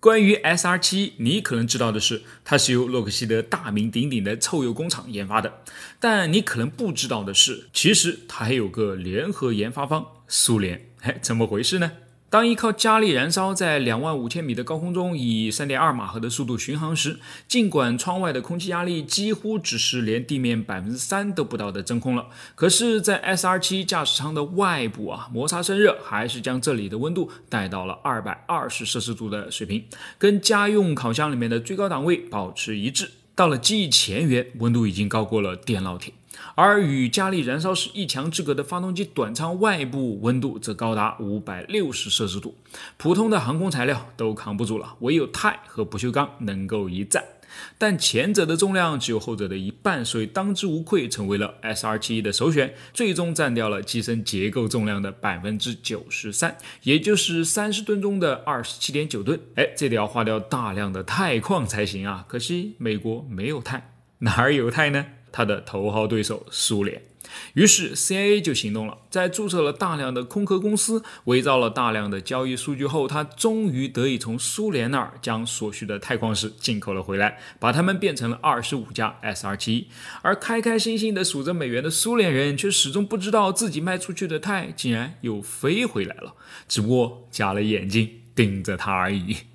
关于 SR-71，你可能知道的是，它是由洛克希德大名鼎鼎的“臭鼬工厂”研发的，但你可能不知道的是，其实它还有个联合研发方——苏联。哎，怎么回事呢？当依靠加力燃烧，在两万五千米的高空中以三点二马赫的速度巡航时，尽管窗外的空气压力几乎只是连地面百分之三都不到的真空了，可是，在 SR7 驾驶舱的外部啊，摩擦生热还是将这里的温度带到了二百二十摄氏度的水平，跟家用烤箱里面的最高档位保持一致。到了机翼前缘，温度已经高过了电烙铁。而与加力燃烧室一墙之隔的发动机短舱外部温度则高达五百六十摄氏度，普通的航空材料都扛不住了，唯有钛和不锈钢能够一战。但前者的重量只有后者的一半，所以当之无愧成为了 S R 七一的首选，最终占掉了机身结构重量的百分之九十三，也就是三十吨中的二十七点九吨。哎，这得要花掉大量的钛矿才行啊！可惜美国没有钛，哪儿有钛呢？他的头号对手苏联，于是 CIA 就行动了，在注册了大量的空壳公司，伪造了大量的交易数据后，他终于得以从苏联那儿将所需的钛矿石进口了回来，把它们变成了二十五架 SR-71，而开开心心地数着美元的苏联人，却始终不知道自己卖出去的钛竟然又飞回来了，只不过加了眼睛盯着他而已。